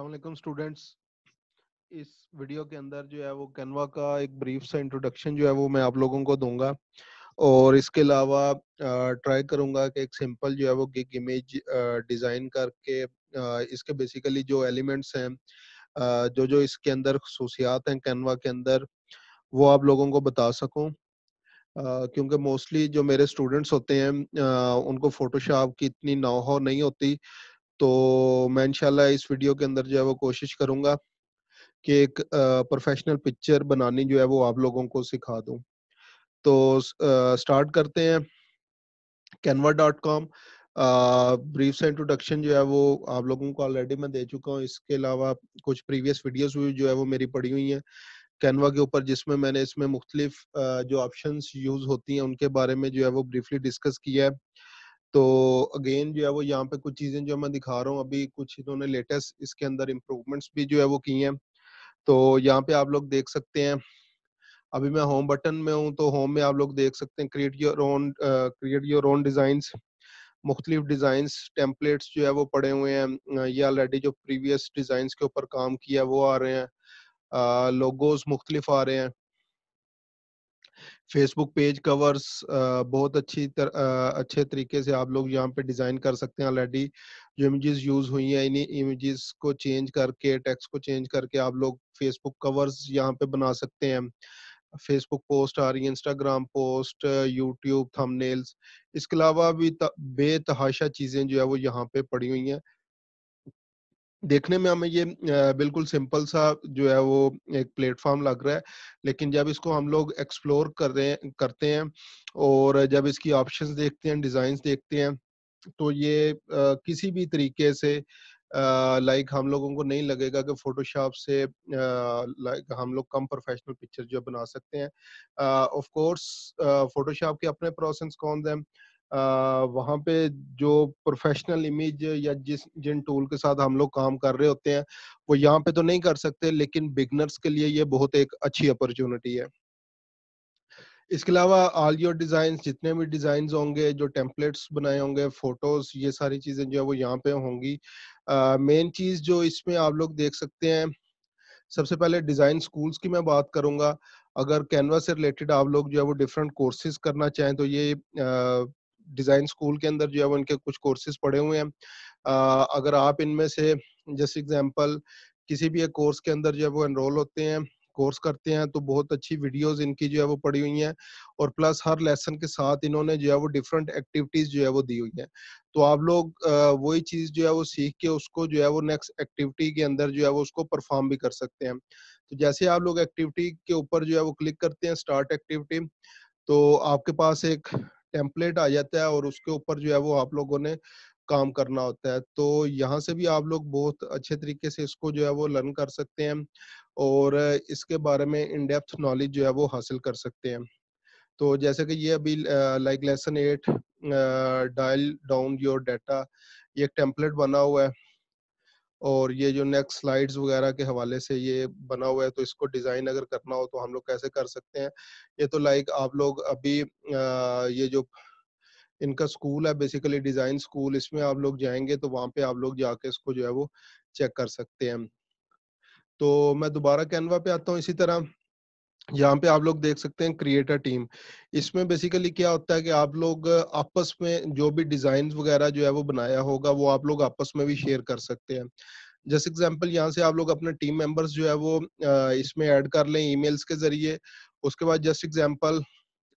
असलकम स्टूडेंट्स इस वीडियो के अंदर जो है वो कैनवा का एक ब्रीफ सा इंट्रोडक्शन जो है वो मैं आप लोगों को दूंगा और इसके अलावा ट्राई करूंगा कि एक सिंपल जो है वो गिग इमेज डिज़ाइन करके आ, इसके बेसिकली जो एलिमेंट्स हैं आ, जो जो इसके अंदर खसूसियात हैं कैनवा के अंदर वो आप लोगों को बता सकूँ Uh, क्योंकि मोस्टली जो मेरे स्टूडेंट्स होते हैं uh, उनको फोटोशॉप की इतनी नाव नहीं होती तो मैं इनशाला इस वीडियो के अंदर जो है वो कोशिश करूंगा कि एक प्रोफेशनल पिक्चर बनानी जो है वो आप लोगों को सिखा दूं तो स्टार्ट करते हैं कैनवा डॉट कॉम ब्रीफ सा इंट्रोडक्शन जो है वो आप लोगों को ऑलरेडी मैं दे चुका हूँ इसके अलावा कुछ प्रीवियस वीडियोस भी जो है वो मेरी पड़ी हुई हैं कैनवा के ऊपर जिसमें मैंने इसमें मुख्तलिफ जो ऑप्शंस यूज होती हैं उनके बारे में जो है वो ब्रीफली डिस्कस किया है तो अगेन जो है वो यहाँ पे कुछ चीजें जो मैं दिखा रहा हूँ अभी कुछ इन्होंने लेटेस्ट इसके अंदर इम्प्रूवमेंट्स भी जो है वो की हैं तो यहाँ पे आप लोग देख सकते हैं अभी मैं होम बटन में हूँ तो होम में आप लोग देख सकते हैं create your own create your own design मुख्तलिफ डिजाइन टेम्पलेट्स जो है वो पड़े हुए हैं ये ऑलरेडी जो प्रीवियस डिजाइन के ऊपर काम किया वो आ रहे हैं लोगोज मुख्तलिफ आ रहे हैं फेसबुक पेज कवर्स बहुत अच्छी तर, अच्छे तरीके से आप लोग यहाँ पे डिज़ाइन कर सकते हैं ऑलरेडी जो इमेजेस यूज़ हुई हैं इन्हीं इमेजेस को चेंज करके टेक्स्ट को चेंज करके आप लोग फेसबुक कवर्स यहाँ पे बना सकते हैं फेसबुक पोस्ट आ रही है इंस्टाग्राम पोस्ट यूट्यूब थंबनेल्स इसके अलावा भी बेतहाशा चीज़ें जो है वो यहाँ पे पड़ी हुई हैं देखने में हमें ये बिल्कुल सिंपल सा जो है वो एक प्लेटफॉर्म लग रहा है लेकिन जब इसको हम लोग एक्सप्लोर कर रहे करते हैं और जब इसकी ऑप्शंस देखते हैं डिजाइन देखते हैं तो ये किसी भी तरीके से लाइक हम लोगों को नहीं लगेगा कि फोटोशॉप से लाइक हम लोग कम प्रोफेशनल पिक्चर जो बना सकते हैं ऑफ कोर्स फोटोशॉप के अपने प्रोसेस कौन हैं वहाँ पे जो प्रोफेशनल इमेज या जिस जिन टूल के साथ हम लोग काम कर रहे होते हैं वो यहाँ पे तो नहीं कर सकते लेकिन बिगनर्स के लिए ये बहुत एक अच्छी अपॉर्चुनिटी है इसके अलावा ऑल योर डिज़ाइन जितने भी डिज़ाइन होंगे जो टेम्पलेट्स बनाए होंगे फोटोज ये सारी चीज़ें जो है वो यहाँ पे होंगी मेन uh, चीज़ जो इसमें आप लोग देख सकते हैं सबसे पहले डिज़ाइन स्कूल्स की मैं बात करूंगा अगर कैनवा से रिलेटेड आप लोग जो है वो डिफरेंट कोर्सेज करना चाहें तो ये डिज़ाइन स्कूल के अंदर जो है वो इनके कुछ कोर्सेज पड़े हुए हैं uh, अगर आप इनमें से जैसे एग्जांपल किसी भी एक कोर्स के अंदर जो है वो एनरोल होते हैं कोर्स करते हैं तो बहुत अच्छी वीडियोस इनकी जो है वो पड़ी हुई हैं और प्लस हर लेसन के साथ इन्होंने जो है वो डिफरेंट एक्टिविटीज जो है वो दी हुई हैं तो आप लोग वही चीज जो है वो सीख के उसको जो है वो नेक्स्ट एक्टिविटी के अंदर जो है वो उसको परफॉर्म भी कर सकते हैं तो जैसे आप लोग एक्टिविटी के ऊपर जो है वो क्लिक करते हैं स्टार्ट एक्टिविटी तो आपके पास एक टेम्पलेट आ जाता है और उसके ऊपर जो है वो आप लोगों ने काम करना होता है तो यहाँ से भी आप लोग बहुत अच्छे तरीके से इसको जो है वो लर्न कर सकते हैं और इसके बारे में इन डेप्थ नॉलेज जो है वो हासिल कर सकते हैं तो जैसे कि ये अभी like lesson eight dial down your data ये एक टेम्पलेट बना हुआ है और ये जो नेक्स्ट स्लाइड्स वगैरह के हवाले से ये बना हुआ है तो इसको डिज़ाइन अगर करना हो तो हम लोग कैसे कर सकते हैं ये तो लाइक आप लोग अभी ये जो इनका स्कूल है बेसिकली डिज़ाइन स्कूल इसमें आप लोग जाएंगे तो वहां पे आप लोग जाके इसको जो है वो चेक कर सकते हैं तो मैं दोबारा कैनवा पे आता हूँ इसी तरह यहाँ पे आप लोग देख सकते हैं क्रिएटर टीम इसमें बेसिकली क्या होता है कि आप लोग आपस में जो भी डिजाइन वगैरह जो है वो बनाया होगा वो आप लोग आपस में भी शेयर कर सकते हैं जैसे एग्जांपल यहाँ से आप लोग अपने टीम मेंबर्स जो है वो इसमें ऐड कर लें ईमेल्स के जरिए उसके बाद जस्ट एग्जांपल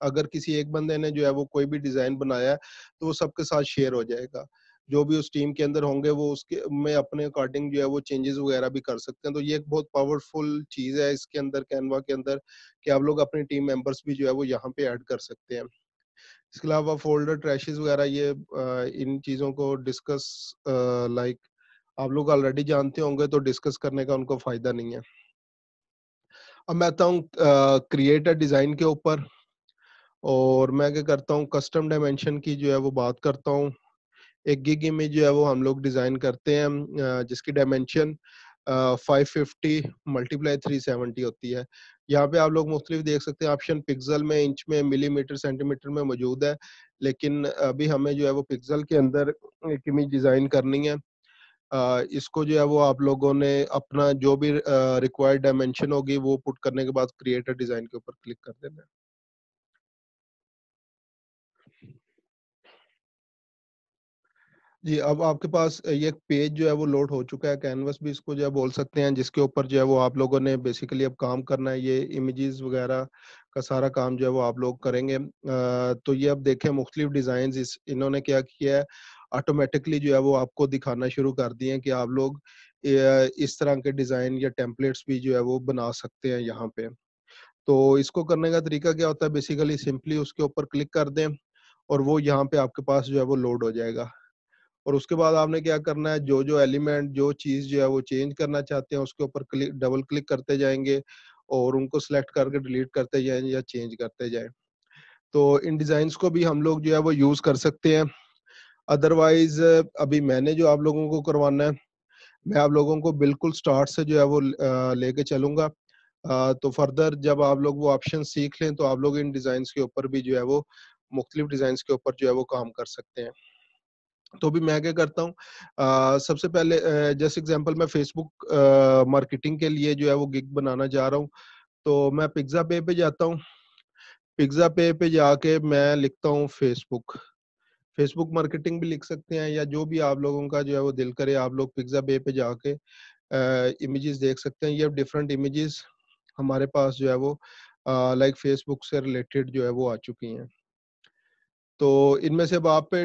अगर किसी एक बंदे ने जो है वो कोई भी डिजाइन बनाया है तो वो सबके साथ शेयर हो जाएगा जो भी उस टीम के अंदर होंगे वो उसके में अपने अकॉर्डिंग जो है वो चेंजेस वगैरह भी कर सकते हैं तो ये एक बहुत पावरफुल चीज है इसके अंदर कैनवा के अंदर कि आप लोग अपने टीम मेंबर्स भी जो है वो यहाँ पे ऐड कर सकते हैं इसके अलावा फोल्डर ट्रैशेज वगैरह ये इन चीज़ों को डिस्कस लाइक आप लोग ऑलरेडी जानते होंगे तो डिस्कस करने का उनको फायदा नहीं है अब मैं आता हूँ क्रिएटर डिज़ाइन के ऊपर और मैं क्या करता हूँ कस्टम डायमेंशन की जो है वो बात करता हूँ एक गिग इमेज जो है वो हम लोग डिज़ाइन करते हैं जिसकी dimension five fifty multiply three seventy होती है यहाँ पे आप लोग मुख्तलिफ देख सकते हैं ऑप्शन पिक्सल में इंच में मिलीमीटर सेंटीमीटर में मौजूद है लेकिन अभी हमें जो है वो पिक्सल के अंदर एक इमेज डिज़ाइन करनी है इसको जो है वो आप लोगों ने अपना जो भी रिक्वायर्ड डायमेंशन होगी वो पुट करने के बाद क्रिएटर डिज़ाइन के ऊपर क्लिक कर देना है जी अब आपके पास ये पेज जो है वो लोड हो चुका है कैनवस भी इसको जो है बोल सकते हैं जिसके ऊपर जो है वो आप लोगों ने बेसिकली अब काम करना है ये इमेजेस वगैरह का सारा काम जो है वो आप लोग करेंगे आ, तो ये अब देखें मुख्तलिफ डिज़ाइन इस इन्होंने क्या किया है ऑटोमेटिकली जो है वो आपको दिखाना शुरू कर दिए कि आप लोग इस तरह के डिज़ाइन या टेम्पलेट्स भी जो है वो बना सकते हैं यहाँ पे तो इसको करने का तरीका क्या होता है बेसिकली सिंपली उसके ऊपर क्लिक कर दें और वो यहाँ पे आपके पास जो है वो लोड हो जाएगा और उसके बाद आपने क्या करना है जो जो एलिमेंट जो चीज जो है वो चेंज करना चाहते हैं उसके ऊपर क्लिक डबल क्लिक करते जाएंगे और उनको सिलेक्ट करके डिलीट करते जाएं या चेंज करते जाएं तो इन डिजाइन को भी हम लोग जो है वो यूज कर सकते हैं अदरवाइज अभी मैंने जो आप लोगों को करवाना है मैं आप लोगों को बिल्कुल स्टार्ट से जो है वो लेके चलूंगा तो फर्दर जब आप लोग वो ऑप्शन सीख लें तो आप लोग इन डिजाइन के ऊपर भी जो है वो मुख्तलिफ डिजाइन के ऊपर जो है वो काम कर सकते हैं तो भी मैं क्या करता हूँ सबसे पहले जैसे एग्जांपल मैं फेसबुक मार्केटिंग के लिए जो है वो गिग बनाना चाह रहा हूँ तो मैं पिज्ज़ा पे पे जाता हूँ पिज्ज़ा पे पे जाके मैं लिखता हूँ फेसबुक फेसबुक मार्केटिंग भी लिख सकते हैं या जो भी आप लोगों का जो है वो दिल करे आप लोग पिज्ज़ा पे पे जाके इमेजेस देख सकते हैं ये डिफरेंट इमेजेस हमारे पास जो है वो लाइक फेसबुक से रिलेटेड जो है वो आ चुकी हैं तो इनमें से अब आप पे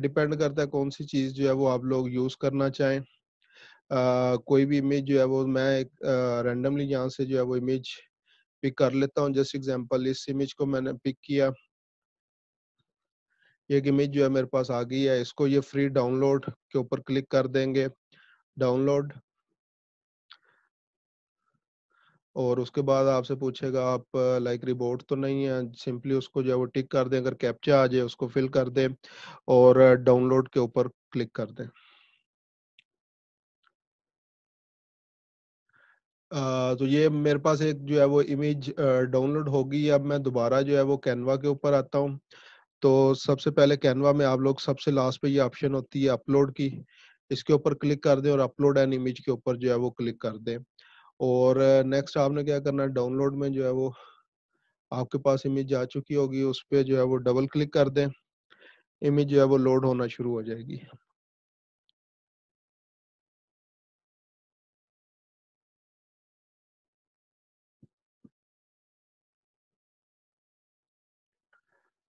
डिपेंड करता है कौन सी चीज़ जो है वो आप लोग यूज़ करना चाहें आ, कोई भी इमेज जो है वो मैं रैंडमली यहाँ से जो है वो इमेज पिक कर लेता हूँ जस्ट एग्जांपल इस इमेज को मैंने पिक किया ये इमेज जो है मेरे पास आ गई है इसको ये फ्री डाउनलोड के ऊपर क्लिक कर देंगे डाउनलोड और उसके बाद आपसे पूछेगा आप लाइक रिबोट तो नहीं है सिंपली उसको जो है वो टिक कर दें अगर कैप्चा आ जाए उसको फिल कर दें और डाउनलोड के ऊपर क्लिक कर दें तो ये मेरे पास एक जो है वो इमेज डाउनलोड होगी अब मैं दोबारा जो है वो कैनवा के ऊपर आता हूँ तो सबसे पहले कैनवा में आप लोग सबसे लास्ट पे ये ऑप्शन होती है अपलोड की इसके ऊपर क्लिक कर दें और अपलोड एन इमेज के ऊपर जो है वो क्लिक कर दें और नेक्स्ट आपने क्या करना है डाउनलोड में जो है वो आपके पास इमेज आ चुकी होगी उस पर जो है वो डबल क्लिक कर दें इमेज जो है वो लोड होना शुरू हो जाएगी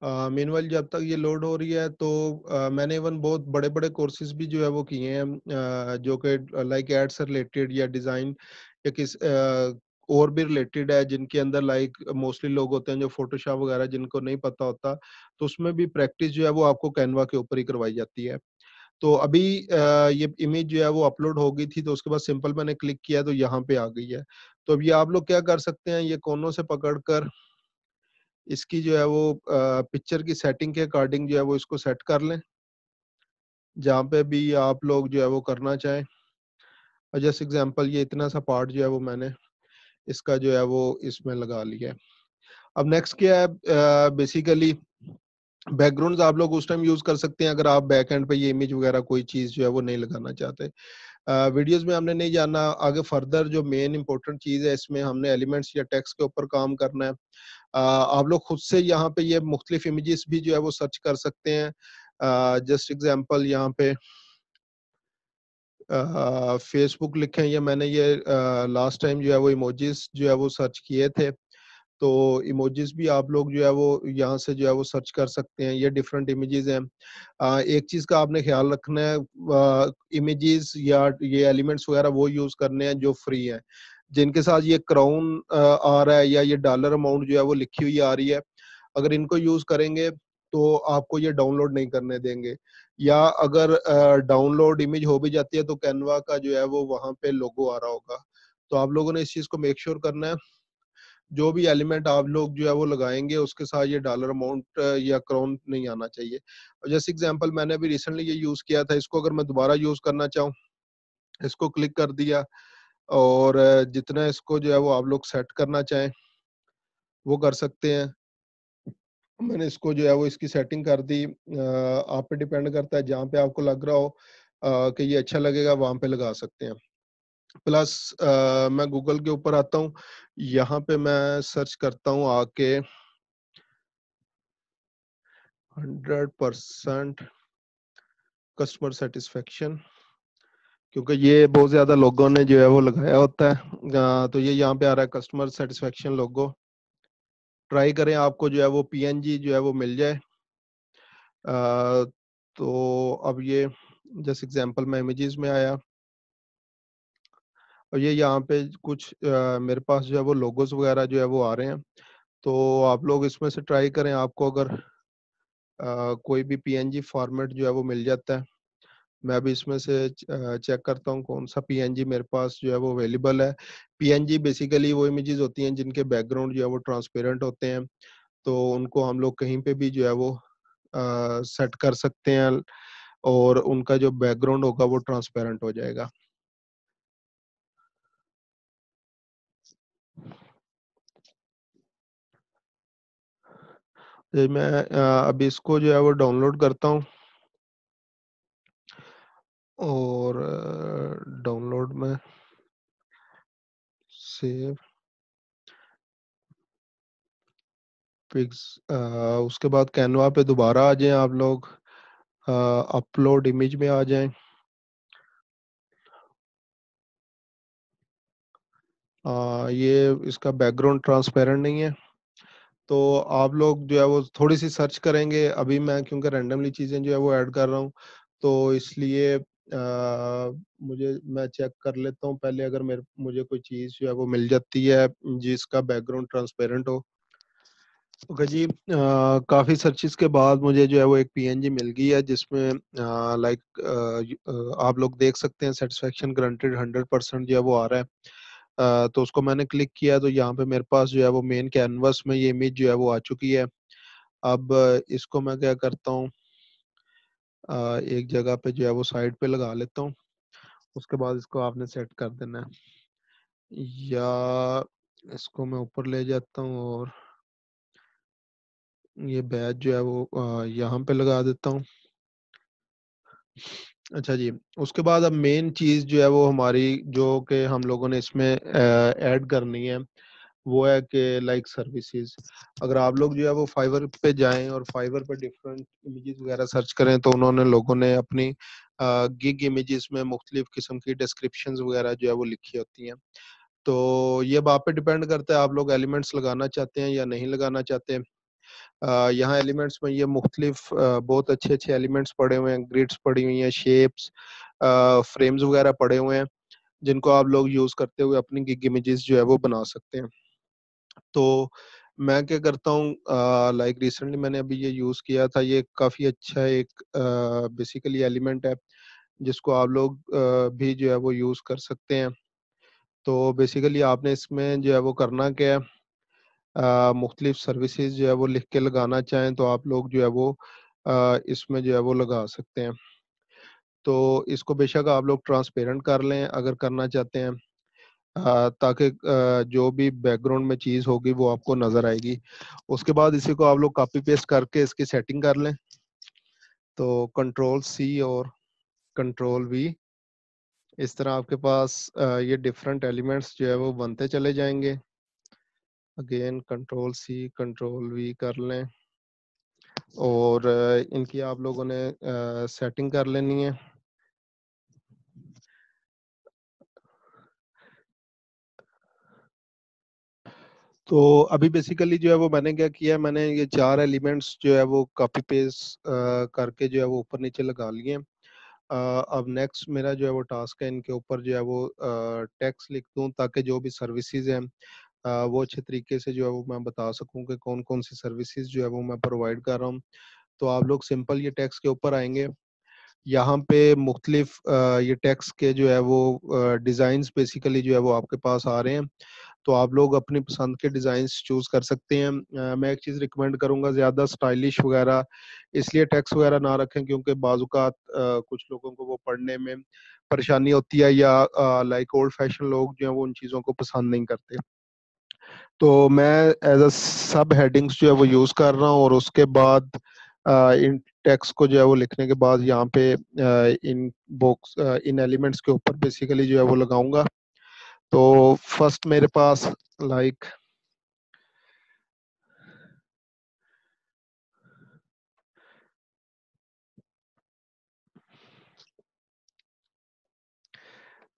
मीनवाइल uh, जब तक ये लोड हो रही है तो uh, मैंने इवन बहुत बड़े बड़े कोर्सेज भी जो है वो किए हैं uh, जो कि लाइक एड से रिलेटेड या डिज़ाइन या किस uh, और भी रिलेटेड है जिनके अंदर लाइक like, मोस्टली लोग होते हैं जो फोटोशॉप वगैरह जिनको नहीं पता होता तो उसमें भी प्रैक्टिस जो है वो आपको कैनवा के ऊपर ही करवाई जाती है तो अभी ये इमेज जो है वो अपलोड हो गई थी तो उसके बाद सिंपल मैंने क्लिक किया तो यहाँ पे आ गई है तो अभी आप लोग क्या कर सकते हैं ये कोनों से पकड़कर कर इसकी जो है वो पिक्चर की सेटिंग के अकॉर्डिंग जो है वो इसको सेट कर लें जहाँ पे भी आप लोग जो है वो करना चाहें और जैसे एग्जांपल ये इतना सा पार्ट जो है वो मैंने इसका जो है वो इसमें लगा लिया है अब नेक्स्ट क्या है बेसिकली बैकग्राउंड्स आप लोग उस टाइम यूज कर सकते हैं अगर आप बैक एंड पे ये इमेज वगैरह कोई चीज जो है वो नहीं लगाना चाहते वीडियोस में हमने नहीं जाना आगे फर्दर जो मेन इंपॉर्टेंट चीज़ है इसमें हमने एलिमेंट्स या टेक्स के ऊपर काम करना है आप लोग खुद से यहाँ पे ये मुख्तलिफ इमेजेस भी जो है वो सर्च कर सकते हैं जस्ट एग्जाम्पल यहाँ पे फेसबुक लिखे हैं ये मैंने ये लास्ट टाइम जो है वो इमोजेस जो है वो सर्च किए थे तो इमोजेस भी आप लोग जो है वो यहाँ से जो है वो सर्च कर सकते हैं ये डिफरेंट इमेजेस हैं एक चीज़ का आपने ख्याल रखना है इमेजेस या ये एलिमेंट्स वगैरह वो यूज़ करने हैं जो फ्री हैं जिनके साथ ये क्राउन आ रहा है या ये डॉलर अमाउंट जो है वो लिखी हुई आ रही है अगर इनको यूज़ करेंगे तो आपको ये डाउनलोड नहीं करने देंगे या अगर डाउनलोड इमेज हो भी जाती है तो कैनवा का जो है वो वहां पे लोगो आ रहा होगा तो आप लोगों ने इस चीज़ को मेक श्योर sure करना है जो भी एलिमेंट आप लोग जो है वो लगाएंगे उसके साथ ये डॉलर अमाउंट या क्रोन नहीं आना चाहिए जैसे एग्जांपल मैंने अभी रिसेंटली ये यूज़ किया था इसको अगर मैं दोबारा यूज़ करना चाहूँ इसको क्लिक कर दिया और जितना इसको जो है वो आप लोग सेट करना चाहें वो कर सकते हैं मैंने इसको जो है वो इसकी सेटिंग कर दी आप पे डिपेंड करता है जहाँ पे आपको लग रहा हो कि ये अच्छा लगेगा वहां पे लगा सकते हैं प्लस uh, मैं गूगल के ऊपर आता हूँ यहाँ पे मैं सर्च करता हूँ आके हंड्रेड परसेंट कस्टमर सेटिस्फेक्शन क्योंकि ये बहुत ज्यादा लोगों ने जो है वो लगाया होता है तो ये यहाँ पे आ रहा है कस्टमर सेटिस्फेक्शन लोगो ट्राई करें आपको जो है वो पीएनजी जो है वो मिल जाए तो अब ये जैसे एग्जांपल मैं इमेजेस में आया और ये यहाँ पे कुछ आ, मेरे पास जो है वो लोगोस वगैरह जो है वो आ रहे हैं तो आप लोग इसमें से ट्राई करें आपको अगर आ, कोई भी पीएनजी फॉर्मेट जो है वो मिल जाता है मैं अभी इसमें से चेक करता हूँ कौन सा पीएनजी मेरे पास जो है वो अवेलेबल है पीएनजी बेसिकली वो इमेजेस होती हैं जिनके बैकग्राउंड जो है वो ट्रांसपेरेंट होते हैं तो उनको हम लोग कहीं पे भी जो है वो सेट कर सकते हैं और उनका जो बैकग्राउंड होगा वो ट्रांसपेरेंट हो जाएगा मैं अभी इसको जो है वो डाउनलोड करता हूँ और डाउनलोड में सेव पिक्स उसके बाद कैनवा पे दोबारा आ जाएं आप लोग अपलोड इमेज में आ जाएं आ, ये इसका बैकग्राउंड ट्रांसपेरेंट नहीं है तो आप लोग जो है वो थोड़ी सी सर्च करेंगे अभी मैं क्योंकि रैंडमली चीज़ें जो है वो ऐड कर रहा हूँ तो इसलिए मुझे मैं चेक कर लेता हूँ पहले अगर मेरे मुझे कोई चीज़ जो है वो मिल जाती है जिसका बैकग्राउंड ट्रांसपेरेंट हो ओके जी आ, काफ़ी सर्चिस के बाद मुझे जो है वो एक पीएनजी मिल गई है जिसमें लाइक आप लोग देख सकते हैं सेटिस्फेक्शन ग्रंटेड हंड्रेड परसेंट जो है वो आ रहा है तो उसको मैंने क्लिक किया तो यहाँ पे मेरे पास जो है वो मेन कैनवस में ये इमेज जो है वो आ चुकी है अब इसको मैं क्या करता हूँ एक जगह पे जो है वो साइड पे लगा लेता हूँ उसके बाद इसको आपने सेट कर देना है या इसको मैं ऊपर ले जाता हूँ और ये बैच जो है वो यहाँ पे लगा देता हूँ अच्छा जी उसके बाद अब मेन चीज़ जो है वो हमारी जो कि हम लोगों ने इसमें ऐड करनी है वो है कि लाइक सर्विसेज अगर आप लोग जो है वो फाइवर पे जाएं और फाइवर पे डिफरेंट इमेजेस वगैरह सर्च करें तो उन्होंने लोगों ने अपनी गिग इमेजेस में मुख्तलिफ़ किस्म की डिस्क्रिप्शन वगैरह जो है वो लिखी होती हैं तो ये बात पे डिपेंड करता है आप लोग एलिमेंट्स लगाना चाहते हैं या नहीं लगाना चाहते यहाँ एलिमेंट्स में ये मुख्तलिफ बहुत अच्छे अच्छे एलिमेंट्स पड़े हुए हैं ग्रिड्स पड़ी हुई हैं शेप्स फ्रेम्स वगैरह पड़े हुए हैं जिनको आप लोग यूज़ करते हुए अपनी गिग इमेजेस जो है वो बना सकते हैं तो मैं क्या करता हूँ लाइक रिसेंटली मैंने अभी ये यूज़ किया था ये काफ़ी अच्छा एक बेसिकली एलिमेंट है जिसको आप लोग आ, भी जो है वो यूज़ कर सकते हैं तो बेसिकली आपने इसमें जो है वो करना क्या है मुख्तलिफ सर्विस जो है वो लिख के लगाना चाहें तो आप लोग जो है वो इसमें जो है वो लगा सकते हैं तो इसको बेशक आप लोग ट्रांसपेरेंट कर लें अगर करना चाहते हैं ताकि जो भी बैकग्राउंड में चीज़ होगी वो आपको नज़र आएगी उसके बाद इसी को आप लोग कॉपी पेस्ट करके इसकी सेटिंग कर लें तो कंट्रोल सी और कंट्रोल वी इस तरह आपके पास ये डिफरेंट एलिमेंट्स जो है वो बनते चले जाएंगे again control C control V कर लें और इनकी आप लोगों ने सेटिंग कर लेनी है तो अभी बेसिकली जो है वो मैंने क्या किया मैंने ये चार एलिमेंट्स जो है वो कॉपी पेस्ट करके जो है वो ऊपर नीचे लगा लिए अब नेक्स्ट मेरा जो है वो टास्क है इनके ऊपर जो है वो टेक्स्ट लिख दूँ ताकि जो भी सर्विसेज हैं वो अच्छे तरीके से जो है वो मैं बता सकूं कि कौन कौन सी सर्विसेज जो है वो मैं प्रोवाइड कर रहा हूँ तो आप लोग सिंपल ये टैक्स के ऊपर आएंगे यहाँ पे मुख्तलिफ ये टैक्स के जो है वो डिज़ाइन बेसिकली जो है वो आपके पास आ रहे हैं तो आप लोग अपनी पसंद के डिज़ाइन चूज़ कर सकते हैं मैं एक चीज़ रिकमेंड करूँगा ज़्यादा स्टाइलिश वगैरह इसलिए टैक्स वगैरह ना रखें क्योंकि बाजुकात कुछ लोगों को वो पढ़ने में परेशानी होती है या लाइक ओल्ड फैशन लोग जो है वो उन चीज़ों को पसंद नहीं करते तो मैं एज अ सब हेडिंग्स जो है वो यूज कर रहा हूँ और उसके बाद इन टेक्स को जो है वो लिखने के बाद यहाँ पे इन बॉक्स इन एलिमेंट्स के ऊपर बेसिकली जो है वो लगाऊंगा तो फर्स्ट मेरे पास लाइक like,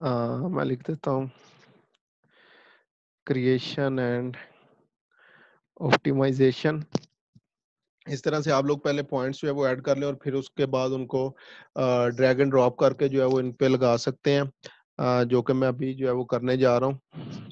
Uh, मैं लिख देता हूँ क्रिएशन एंड ऑप्टिमाइजेशन इस तरह से आप लोग पहले पॉइंट्स जो है वो ऐड कर लें और फिर उसके बाद उनको ड्रैग एंड ड्रॉप करके जो है वो इन पे लगा सकते हैं जो कि मैं अभी जो है वो करने जा रहा हूँ